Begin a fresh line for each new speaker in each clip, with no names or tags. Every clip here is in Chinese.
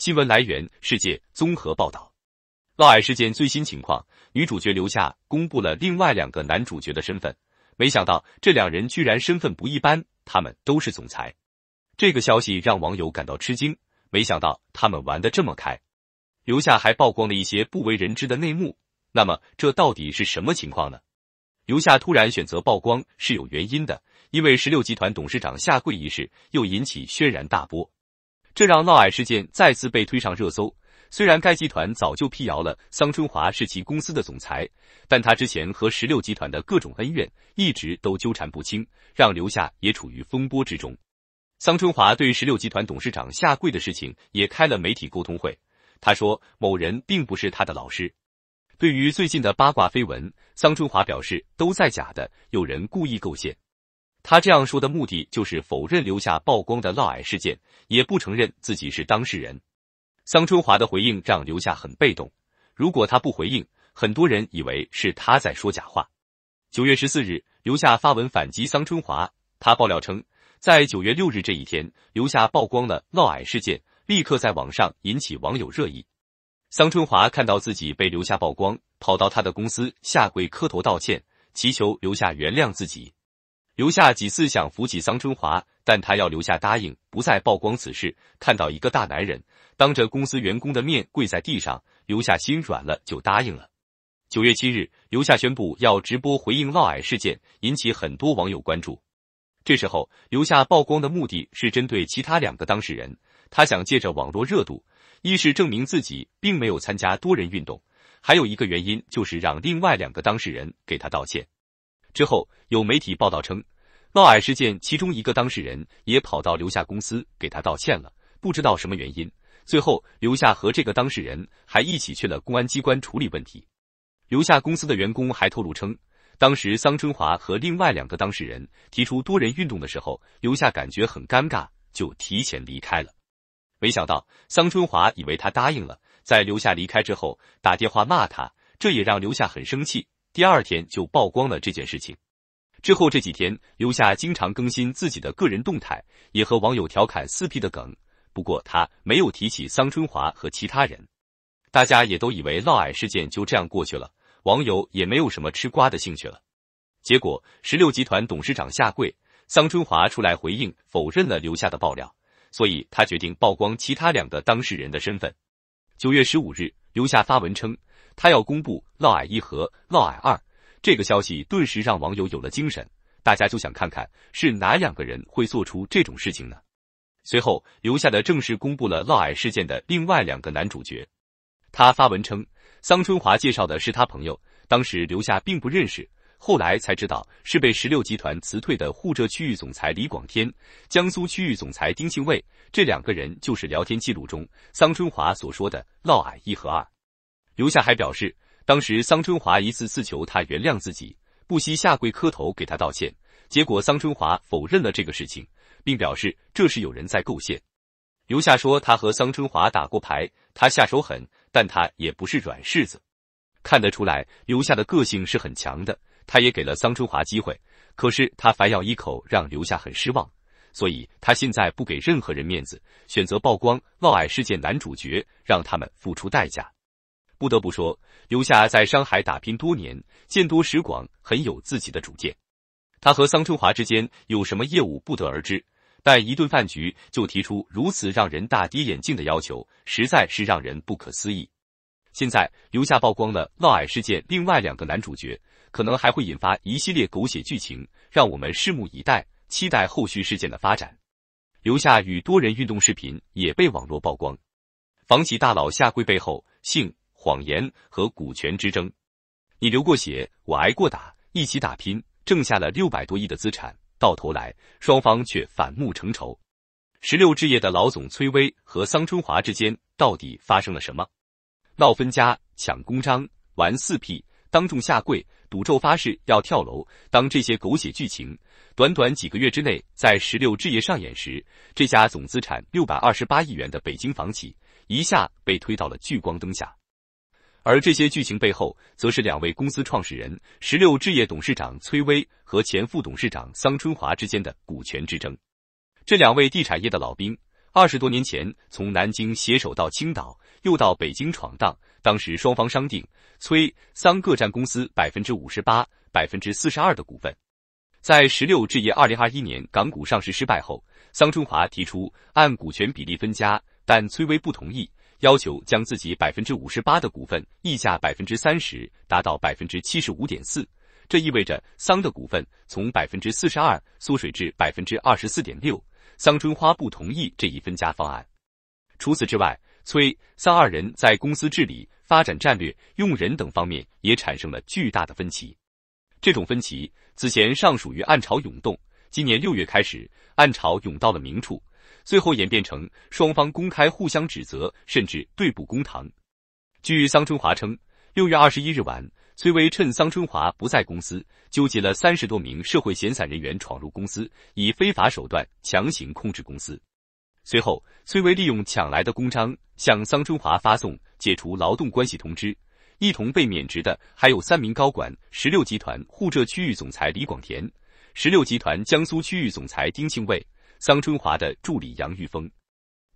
新闻来源：世界综合报道。嫪毐事件最新情况，女主角刘夏公布了另外两个男主角的身份，没想到这两人居然身份不一般，他们都是总裁。这个消息让网友感到吃惊，没想到他们玩的这么开。留下还曝光了一些不为人知的内幕。那么这到底是什么情况呢？留下突然选择曝光是有原因的，因为十六集团董事长下跪一事又引起轩然大波。这让闹矮事件再次被推上热搜。虽然该集团早就辟谣了桑春华是其公司的总裁，但他之前和十六集团的各种恩怨一直都纠缠不清，让刘夏也处于风波之中。桑春华对十六集团董事长下跪的事情也开了媒体沟通会，他说某人并不是他的老师。对于最近的八卦绯闻，桑春华表示都在假的，有人故意构陷。他这样说的目的就是否认留下曝光的嫪毐事件，也不承认自己是当事人。桑春华的回应让刘夏很被动。如果他不回应，很多人以为是他在说假话。九月十四日，刘夏发文反击桑春华。他爆料称，在九月六日这一天，留下曝光了嫪毐事件，立刻在网上引起网友热议。桑春华看到自己被留下曝光，跑到他的公司下跪磕头道歉，祈求留下原谅自己。留下几次想扶起桑春华，但他要留下答应不再曝光此事。看到一个大男人当着公司员工的面跪在地上，留下心软了，就答应了。九月七日，留下宣布要直播回应嫪毐事件，引起很多网友关注。这时候，留下曝光的目的是针对其他两个当事人，他想借着网络热度，一是证明自己并没有参加多人运动，还有一个原因就是让另外两个当事人给他道歉。之后有媒体报道称，闹海事件其中一个当事人也跑到留下公司给他道歉了，不知道什么原因。最后留下和这个当事人还一起去了公安机关处理问题。留下公司的员工还透露称，当时桑春华和另外两个当事人提出多人运动的时候，留下感觉很尴尬，就提前离开了。没想到桑春华以为他答应了，在留下离开之后打电话骂他，这也让留下很生气。第二天就曝光了这件事情，之后这几天，刘夏经常更新自己的个人动态，也和网友调侃四 P 的梗，不过他没有提起桑春华和其他人，大家也都以为嫪毐事件就这样过去了，网友也没有什么吃瓜的兴趣了。结果，十六集团董事长下跪，桑春华出来回应，否认了刘夏的爆料，所以他决定曝光其他两个当事人的身份。九月十五日，刘夏发文称。他要公布“嫪毐一”和“嫪毐二”这个消息，顿时让网友有了精神。大家就想看看是哪两个人会做出这种事情呢？随后留下的正式公布了“嫪毐”事件的另外两个男主角。他发文称，桑春华介绍的是他朋友，当时留下并不认识，后来才知道是被十六集团辞退的沪浙区域总裁李广天、江苏区域总裁丁庆卫。这两个人就是聊天记录中桑春华所说的“嫪毐一”和“二”。刘夏还表示，当时桑春华一次次求他原谅自己，不惜下跪磕头给他道歉。结果桑春华否认了这个事情，并表示这是有人在构陷。刘夏说，他和桑春华打过牌，他下手狠，但他也不是软柿子。看得出来，刘夏的个性是很强的。他也给了桑春华机会，可是他反咬一口，让刘夏很失望。所以他现在不给任何人面子，选择曝光冒爱事件男主角，让他们付出代价。不得不说，刘夏在商海打拼多年，见多识广，很有自己的主见。他和桑春华之间有什么业务不得而知，但一顿饭局就提出如此让人大跌眼镜的要求，实在是让人不可思议。现在，刘夏曝光了嫪毐事件，另外两个男主角可能还会引发一系列狗血剧情，让我们拭目以待，期待后续事件的发展。刘夏与多人运动视频也被网络曝光，房企大佬下跪背后性。谎言和股权之争，你流过血，我挨过打，一起打拼，挣下了六百多亿的资产，到头来双方却反目成仇。石榴置业的老总崔巍和桑春华之间到底发生了什么？闹分家、抢公章、玩四 P、当众下跪、赌咒发誓要跳楼……当这些狗血剧情短短几个月之内在石榴置业上演时，这家总资产六百二十八亿元的北京房企一下被推到了聚光灯下。而这些剧情背后，则是两位公司创始人，十六置业董事长崔威和前副董事长桑春华之间的股权之争。这两位地产业的老兵，二十多年前从南京携手到青岛，又到北京闯荡。当时双方商定，崔桑各占公司百分之五十八、百分之四十二的股份。在十六置业二零二一年港股上市失败后，桑春华提出按股权比例分家，但崔巍不同意。要求将自己百分之五十八的股份溢价百分之三十，达到百分之七十五点四，这意味着桑的股份从百分之四十二缩水至百分之二十四点六。桑春花不同意这一分家方案。除此之外，崔桑二人在公司治理、发展战略、用人等方面也产生了巨大的分歧。这种分歧此前尚属于暗潮涌动，今年六月开始，暗潮涌到了明处。最后演变成双方公开互相指责，甚至对簿公堂。据桑春华称，六月二十一日晚，崔巍趁桑春华不在公司，纠集了三十多名社会闲散人员闯入公司，以非法手段强行控制公司。随后，崔巍利用抢来的公章向桑春华发送解除劳动关系通知。一同被免职的还有三名高管：十六集团沪浙区域总裁李广田，十六集团江苏区域总裁丁庆卫。桑春华的助理杨玉峰，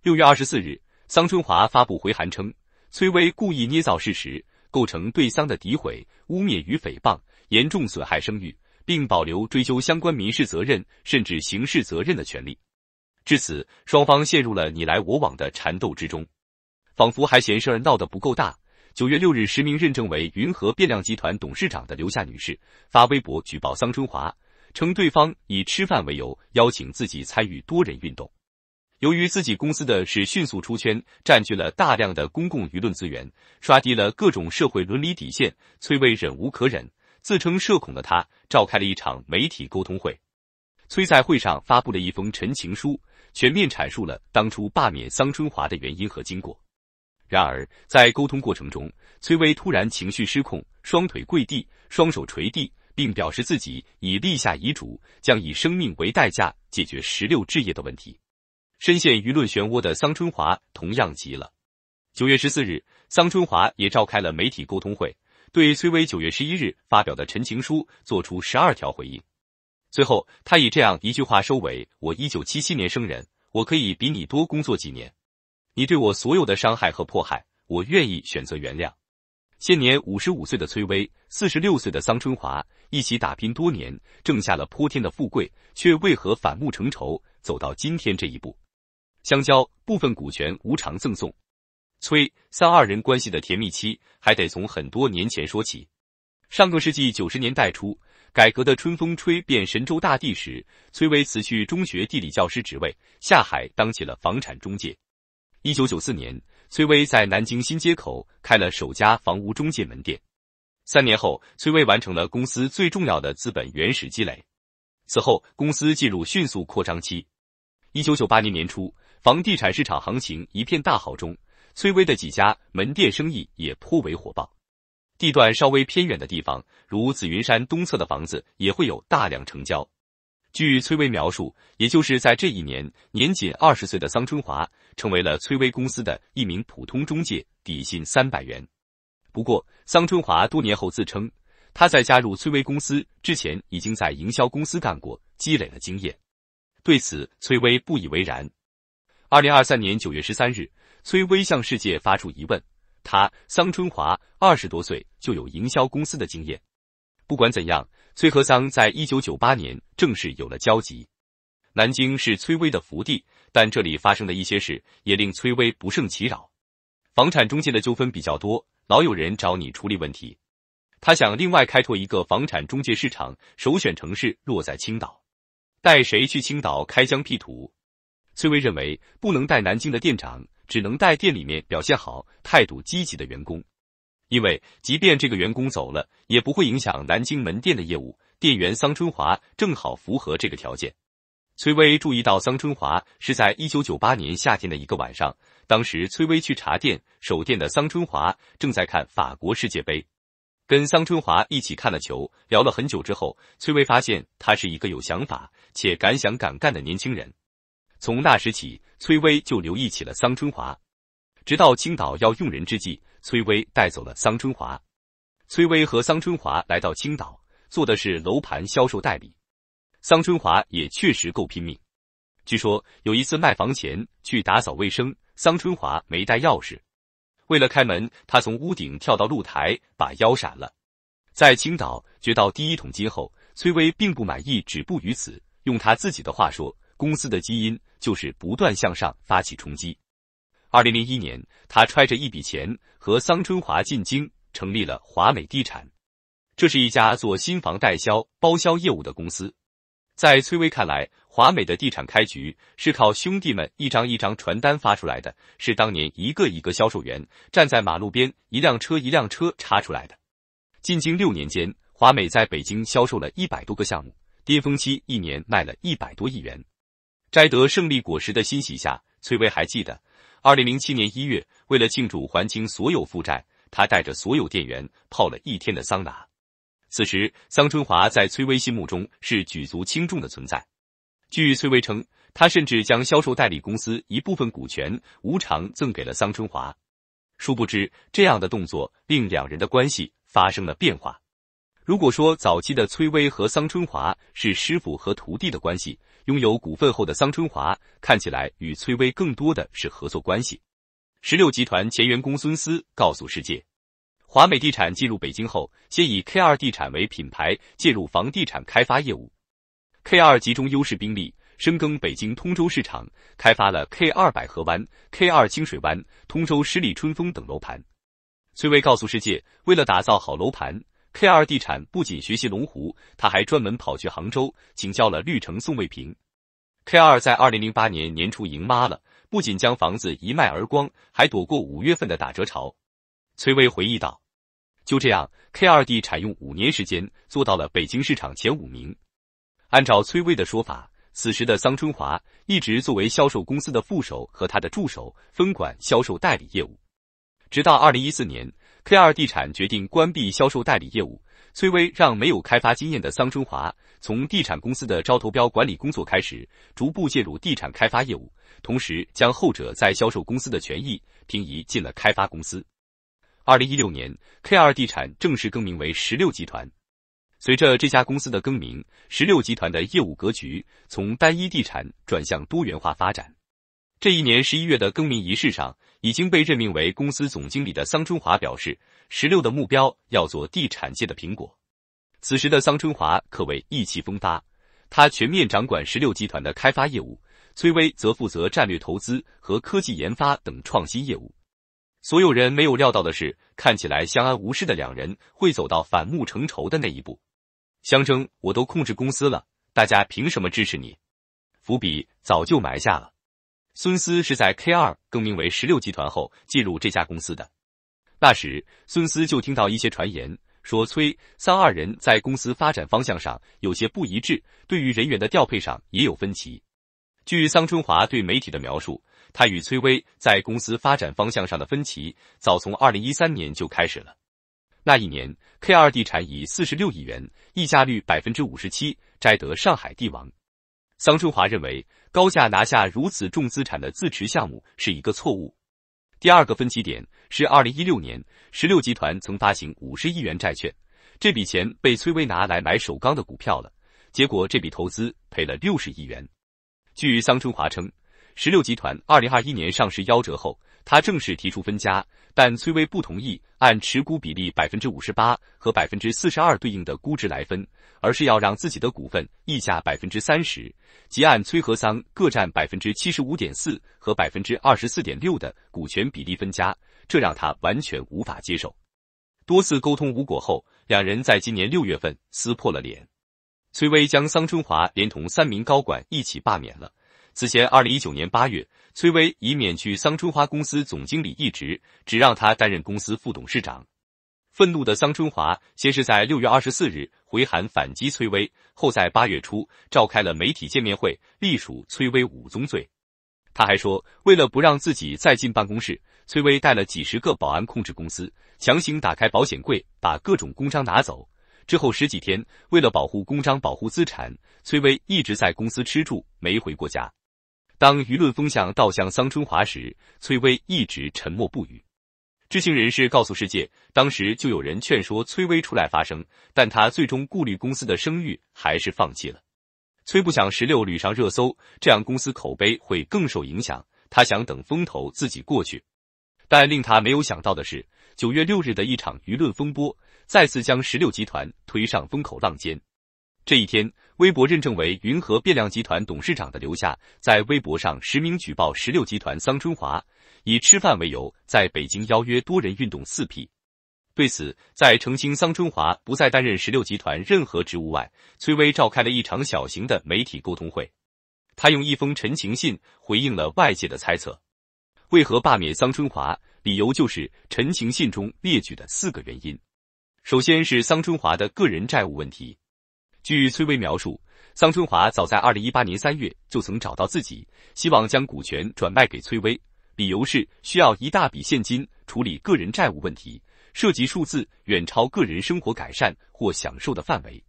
六月二十四日，桑春华发布回函称，崔巍故意捏造事实，构成对桑的诋毁、污蔑与诽谤，严重损害声誉，并保留追究相关民事责任甚至刑事责任的权利。至此，双方陷入了你来我往的缠斗之中，仿佛还嫌事儿闹得不够大。九月六日，实名认证为云河变量集团董事长的刘夏女士发微博举报桑春华。称对方以吃饭为由邀请自己参与多人运动，由于自己公司的是迅速出圈，占据了大量的公共舆论资源，刷低了各种社会伦理底线，崔巍忍无可忍，自称社恐的他召开了一场媒体沟通会。崔在会上发布了一封陈情书，全面阐述了当初罢免桑春华的原因和经过。然而在沟通过程中，崔巍突然情绪失控，双腿跪地，双手捶地。并表示自己已立下遗嘱，将以生命为代价解决石榴置业的问题。深陷舆论漩涡的桑春华同样急了。九月十四日，桑春华也召开了媒体沟通会，对崔巍九月十一日发表的陈情书做出十二条回应。最后，他以这样一句话收尾：“我一九七七年生人，我可以比你多工作几年。你对我所有的伤害和迫害，我愿意选择原谅。”现年五十五岁的崔巍，四十六岁的桑春华一起打拼多年，挣下了泼天的富贵，却为何反目成仇，走到今天这一步？相交部分股权无偿赠送，崔三二人关系的甜蜜期还得从很多年前说起。上个世纪九十年代初，改革的春风吹遍神州大地时，崔巍辞去中学地理教师职位，下海当起了房产中介。一九九四年。崔巍在南京新街口开了首家房屋中介门店，三年后，崔巍完成了公司最重要的资本原始积累。此后，公司进入迅速扩张期。一九九八年年初，房地产市场行情一片大好中，崔巍的几家门店生意也颇为火爆。地段稍微偏远的地方，如紫云山东侧的房子，也会有大量成交。据崔巍描述，也就是在这一年，年仅二十岁的桑春华成为了崔巍公司的一名普通中介，底薪三百元。不过，桑春华多年后自称，他在加入崔巍公司之前已经在营销公司干过，积累了经验。对此，崔巍不以为然。二零二三年九月十三日，崔巍向世界发出疑问：他桑春华二十多岁就有营销公司的经验，不管怎样。崔和桑在一九九八年正式有了交集。南京是崔巍的福地，但这里发生的一些事也令崔巍不胜其扰。房产中介的纠纷比较多，老有人找你处理问题。他想另外开拓一个房产中介市场，首选城市落在青岛。带谁去青岛开疆辟土？崔巍认为不能带南京的店长，只能带店里面表现好、态度积极的员工。因为即便这个员工走了，也不会影响南京门店的业务。店员桑春华正好符合这个条件。崔巍注意到，桑春华是在一九九八年夏天的一个晚上，当时崔巍去茶店守店的桑春华正在看法国世界杯，跟桑春华一起看了球，聊了很久之后，崔巍发现他是一个有想法且敢想敢干的年轻人。从那时起，崔巍就留意起了桑春华，直到青岛要用人之际。崔巍带走了桑春华，崔巍和桑春华来到青岛，做的是楼盘销售代理。桑春华也确实够拼命，据说有一次卖房前去打扫卫生，桑春华没带钥匙，为了开门，他从屋顶跳到露台，把腰闪了。在青岛掘到第一桶金后，崔巍并不满意止步于此，用他自己的话说：“公司的基因就是不断向上发起冲击。”二零零一年，他揣着一笔钱和桑春华进京，成立了华美地产。这是一家做新房代销、包销业务的公司。在崔巍看来，华美的地产开局是靠兄弟们一张一张传单发出来的，是当年一个一个销售员站在马路边，一辆车一辆车插出来的。进京六年间，华美在北京销售了一百多个项目，巅峰期一年卖了一百多亿元。摘得胜利果实的欣喜下，崔巍还记得。二零零七年一月，为了庆祝还清所有负债，他带着所有店员泡了一天的桑拿。此时，桑春华在崔巍心目中是举足轻重的存在。据崔巍称，他甚至将销售代理公司一部分股权无偿赠给了桑春华。殊不知，这样的动作令两人的关系发生了变化。如果说早期的崔巍和桑春华是师傅和徒弟的关系。拥有股份后的桑春华看起来与崔巍更多的是合作关系。十六集团前员工孙思告诉世界，华美地产进入北京后，先以 K 二地产为品牌介入房地产开发业务。K 二集中优势兵力深耕北京通州市场，开发了 K 二百合湾、K 二清水湾、通州十里春风等楼盘。崔巍告诉世界，为了打造好楼盘。K 二地产不仅学习龙湖，他还专门跑去杭州请教了绿城宋卫平。K 二在二零零八年年初赢妈了，不仅将房子一卖而光，还躲过五月份的打折潮。崔巍回忆道：“就这样，K 二地产用五年时间做到了北京市场前五名。”按照崔巍的说法，此时的桑春华一直作为销售公司的副手和他的助手分管销售代理业务，直到二零一四年。K 二地产决定关闭销售代理业务，崔巍让没有开发经验的桑春华从地产公司的招投标管理工作开始，逐步介入地产开发业务，同时将后者在销售公司的权益平移进了开发公司。二零一六年，K 二地产正式更名为十六集团。随着这家公司的更名，十六集团的业务格局从单一地产转向多元化发展。这一年十一月的更名仪式上。已经被任命为公司总经理的桑春华表示，十六的目标要做地产界的苹果。此时的桑春华可谓意气风发，他全面掌管十六集团的开发业务，崔巍则负责战略投资和科技研发等创新业务。所有人没有料到的是，看起来相安无事的两人会走到反目成仇的那一步。相争，我都控制公司了，大家凭什么支持你？伏笔早就埋下了。孙思是在 K 二更名为十六集团后进入这家公司的。那时，孙思就听到一些传言，说崔、桑二人在公司发展方向上有些不一致，对于人员的调配上也有分歧。据桑春华对媒体的描述，他与崔巍在公司发展方向上的分歧早从二零一三年就开始了。那一年，K 二地产以四十六亿元，溢价率百分之五十七摘得上海地王。桑春华认为，高价拿下如此重资产的自持项目是一个错误。第二个分歧点是，二零一六年，十六集团曾发行五十亿元债券，这笔钱被崔巍拿来买首钢的股票了，结果这笔投资赔了六十亿元。据桑春华称，十六集团二零二一年上市夭折后。他正式提出分家，但崔巍不同意按持股比例百分之五十八和百分之四十二对应的估值来分，而是要让自己的股份溢价百分之三十，即按崔和桑各占百分之七十五点四和百分之二十四点六的股权比例分家，这让他完全无法接受。多次沟通无果后，两人在今年六月份撕破了脸，崔巍将桑春华连同三名高管一起罢免了。此前，二零一九年八月，崔巍已免去桑春华公司总经理一职，只让他担任公司副董事长。愤怒的桑春华先是在六月二十四日回函反击崔巍，后在八月初召开了媒体见面会，隶属崔巍五宗罪。他还说，为了不让自己再进办公室，崔巍带了几十个保安控制公司，强行打开保险柜，把各种公章拿走。之后十几天，为了保护公章、保护资产，崔巍一直在公司吃住，没回过家。当舆论风向倒向桑春华时，崔巍一直沉默不语。知情人士告诉世界，当时就有人劝说崔巍出来发声，但他最终顾虑公司的声誉，还是放弃了。崔不想十六屡上热搜，这样公司口碑会更受影响。他想等风头自己过去。但令他没有想到的是，九月六日的一场舆论风波，再次将十六集团推上风口浪尖。这一天，微博认证为云和变量集团董事长的刘夏，在微博上实名举报十六集团桑春华以吃饭为由在北京邀约多人运动四批。对此，在澄清桑春华不再担任十六集团任何职务外，崔巍召开了一场小型的媒体沟通会。他用一封陈情信回应了外界的猜测。为何罢免桑春华？理由就是陈情信中列举的四个原因。首先是桑春华的个人债务问题。据崔巍描述，桑春华早在二零一八年三月就曾找到自己，希望将股权转卖给崔巍，理由是需要一大笔现金处理个人债务问题，涉及数字远超个人生活改善或享受的范围。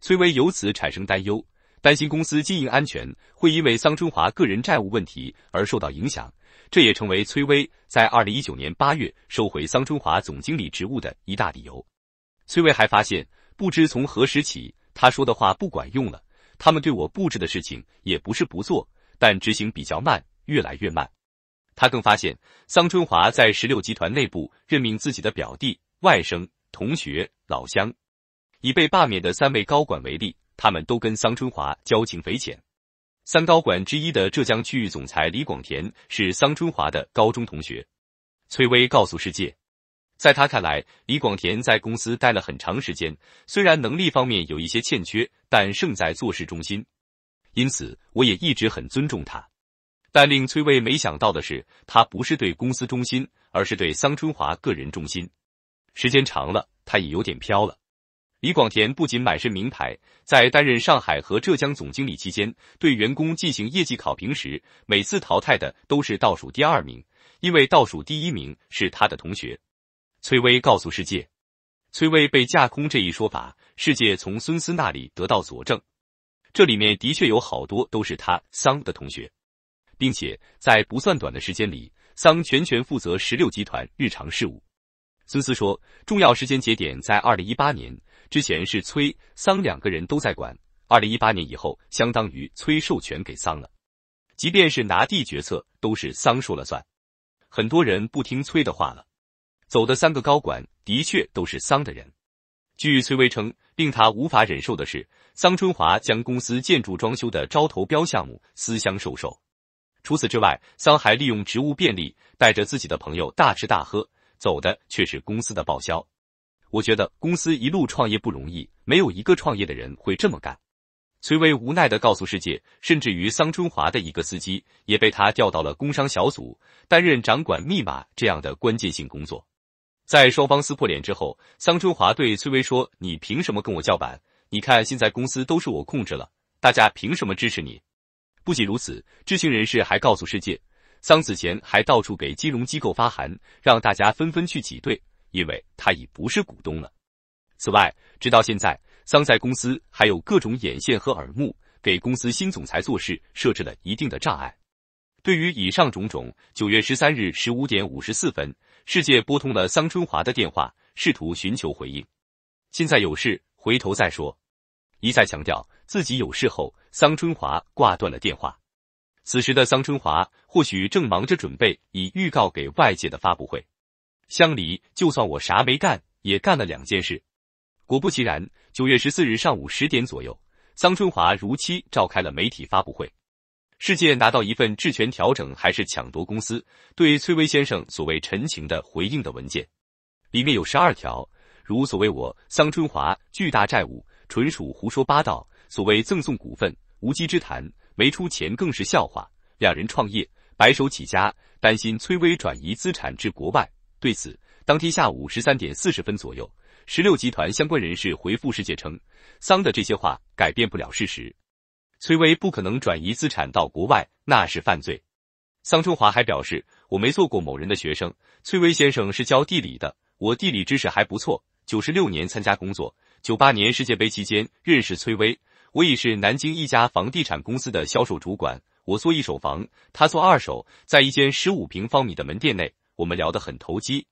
崔巍由此产生担忧，担心公司经营安全会因为桑春华个人债务问题而受到影响，这也成为崔巍在二零一九年八月收回桑春华总经理职务的一大理由。崔巍还发现，不知从何时起。他说的话不管用了，他们对我布置的事情也不是不做，但执行比较慢，越来越慢。他更发现，桑春华在十六集团内部任命自己的表弟、外甥、同学、老乡，以被罢免的三位高管为例，他们都跟桑春华交情匪浅。三高管之一的浙江区域总裁李广田是桑春华的高中同学。崔巍告诉世界。在他看来，李广田在公司待了很长时间，虽然能力方面有一些欠缺，但胜在做事忠心，因此我也一直很尊重他。但令崔巍没想到的是，他不是对公司忠心，而是对桑春华个人忠心。时间长了，他也有点飘了。李广田不仅满身名牌，在担任上海和浙江总经理期间，对员工进行业绩考评时，每次淘汰的都是倒数第二名，因为倒数第一名是他的同学。崔巍告诉世界，崔巍被架空这一说法，世界从孙思那里得到佐证。这里面的确有好多都是他桑的同学，并且在不算短的时间里，桑全权负责十六集团日常事务。孙思说，重要时间节点在二零一八年之前是崔桑两个人都在管，二零一八年以后相当于崔授权给桑了，即便是拿地决策都是桑说了算，很多人不听崔的话了。走的三个高管的确都是桑的人。据崔巍称，令他无法忍受的是，桑春华将公司建筑装修的招投标项目私相授受。除此之外，桑还利用职务便利，带着自己的朋友大吃大喝，走的却是公司的报销。我觉得公司一路创业不容易，没有一个创业的人会这么干。崔巍无奈的告诉世界，甚至于桑春华的一个司机也被他调到了工商小组，担任掌管密码这样的关键性工作。在双方撕破脸之后，桑春华对崔巍说：“你凭什么跟我叫板？你看现在公司都是我控制了，大家凭什么支持你？”不仅如此，知情人士还告诉世界，桑此前还到处给金融机构发函，让大家纷纷去挤兑，因为他已不是股东了。此外，直到现在，桑在公司还有各种眼线和耳目，给公司新总裁做事设置了一定的障碍。对于以上种种，九月十三日十五点五十四分。世界拨通了桑春华的电话，试图寻求回应。现在有事，回头再说。一再强调自己有事后，桑春华挂断了电话。此时的桑春华或许正忙着准备以预告给外界的发布会。乡里，就算我啥没干，也干了两件事。果不其然，九月十四日上午十点左右，桑春华如期召开了媒体发布会。世界拿到一份质权调整还是抢夺公司对崔巍先生所谓陈情的回应的文件，里面有十二条，如所谓我桑春华巨大债务纯属胡说八道，所谓赠送股份无稽之谈，没出钱更是笑话。两人创业白手起家，担心崔巍转移资产至国外。对此，当天下午十三点四十分左右，十六集团相关人士回复世界称，桑的这些话改变不了事实。崔巍不可能转移资产到国外，那是犯罪。桑春华还表示，我没做过某人的学生。崔巍先生是教地理的，我地理知识还不错。九十六年参加工作，九八年世界杯期间认识崔巍。我已是南京一家房地产公司的销售主管，我做一手房，他做二手，在一间十五平方米的门店内，我们聊得很投机。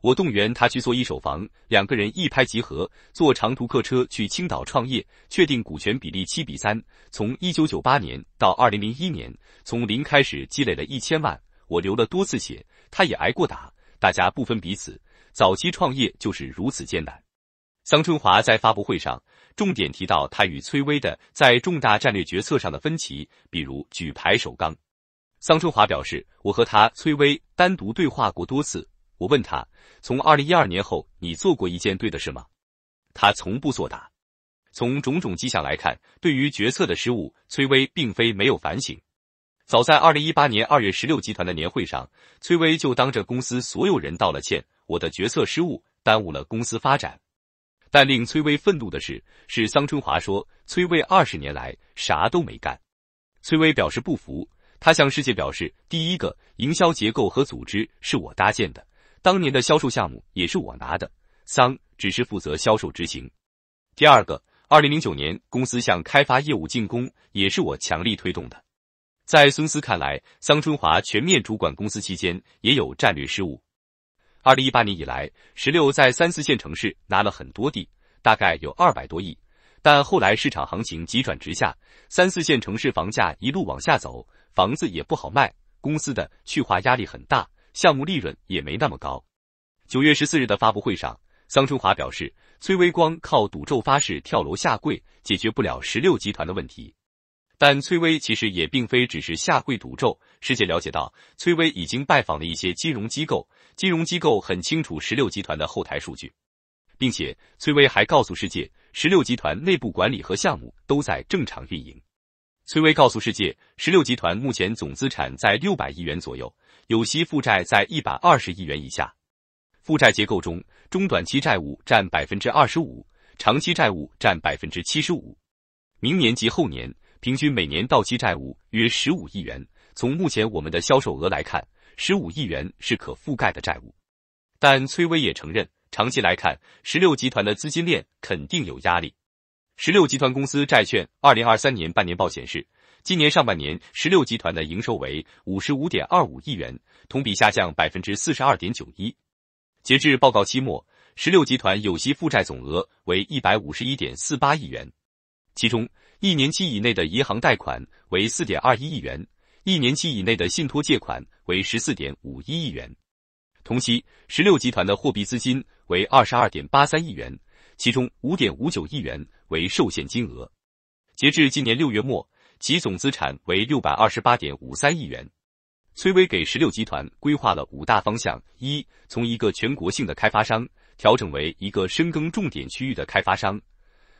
我动员他去做一手房，两个人一拍即合，坐长途客车去青岛创业，确定股权比例七比三。从一九九八年到二零零一年，从零开始积累了一千万。我流了多次血，他也挨过打，大家不分彼此。早期创业就是如此艰难。桑春华在发布会上重点提到他与崔巍的在重大战略决策上的分歧，比如举牌首钢。桑春华表示，我和他崔巍单独对话过多次。我问他，从二零一二年后，你做过一件对的事吗？他从不作答。从种种迹象来看，对于决策的失误，崔巍并非没有反省。早在二零一八年二月十六集团的年会上，崔巍就当着公司所有人道了歉：“我的决策失误，耽误了公司发展。”但令崔巍愤怒的是，是桑春华说崔巍二十年来啥都没干。崔巍表示不服，他向世界表示：“第一个，营销结构和组织是我搭建的。”当年的销售项目也是我拿的，桑只是负责销售执行。第二个，二零零九年公司向开发业务进攻也是我强力推动的。在孙思看来，桑春华全面主管公司期间也有战略失误。二零一八年以来，石榴在三四线城市拿了很多地，大概有二百多亿，但后来市场行情急转直下，三四线城市房价一路往下走，房子也不好卖，公司的去化压力很大。项目利润也没那么高。九月十四日的发布会上，桑春华表示，崔微光靠赌咒发誓、跳楼下跪，解决不了十六集团的问题。但崔微其实也并非只是下跪赌咒。世界了解到，崔微已经拜访了一些金融机构，金融机构很清楚十六集团的后台数据，并且崔微还告诉世界，十六集团内部管理和项目都在正常运营。崔巍告诉世界，十六集团目前总资产在六百亿元左右，有息负债在一百二十亿元以下。负债结构中，中短期债务占百分之二十五，长期债务占百分之七十五。明年及后年平均每年到期债务约十五亿元。从目前我们的销售额来看，十五亿元是可覆盖的债务。但崔巍也承认，长期来看，十六集团的资金链肯定有压力。十六集团公司债券二零二三年半年报显示，今年上半年十六集团的营收为五十五点二五亿元，同比下降百分之四十二点九一。截至报告期末，十六集团有息负债总额为一百五十一点四八亿元，其中一年期以内的银行贷款为四点二一亿元，一年期以内的信托借款为十四点五一亿元。同期，十六集团的货币资金为二十二点八三亿元。其中五点五九亿元为受限金额，截至今年六月末，其总资产为六百二十八点五三亿元。崔巍给十六集团规划了五大方向：一、从一个全国性的开发商调整为一个深耕重点区域的开发商；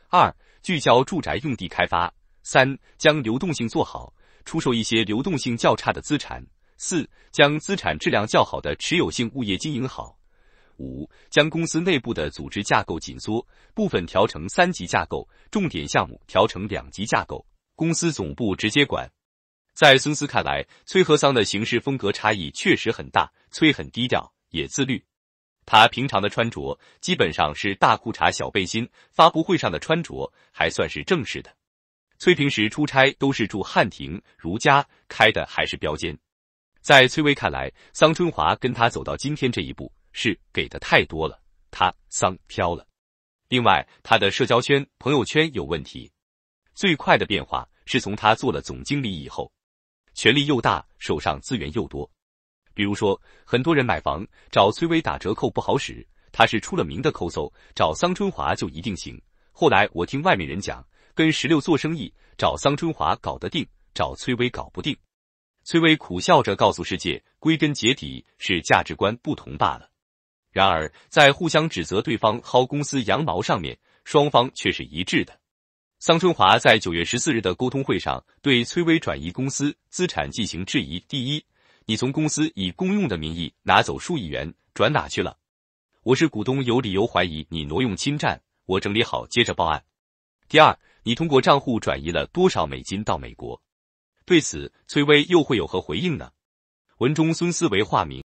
二、聚焦住宅用地开发；三、将流动性做好，出售一些流动性较差的资产；四、将资产质量较好的持有性物业经营好。五将公司内部的组织架构紧缩，部分调成三级架构，重点项目调成两级架构，公司总部直接管。在孙思看来，崔和桑的行事风格差异确实很大。崔很低调，也自律，他平常的穿着基本上是大裤衩、小背心，发布会上的穿着还算是正式的。崔平时出差都是住汉庭、如家，开的还是标间。在崔巍看来，桑春华跟他走到今天这一步。是给的太多了，他桑飘了。另外，他的社交圈、朋友圈有问题。最快的变化是从他做了总经理以后，权力又大，手上资源又多。比如说，很多人买房找崔巍打折扣不好使，他是出了名的抠搜，找桑春华就一定行。后来我听外面人讲，跟石榴做生意，找桑春华搞得定，找崔巍搞不定。崔巍苦笑着告诉世界，归根结底是价值观不同罢了。然而，在互相指责对方薅公司羊毛上面，双方却是一致的。桑春华在九月十四日的沟通会上对崔巍转移公司资产进行质疑：第一，你从公司以公用的名义拿走数亿元，转哪去了？我是股东，有理由怀疑你挪用侵占。我整理好，接着报案。第二，你通过账户转移了多少美金到美国？对此，崔巍又会有何回应呢？文中孙思为化名。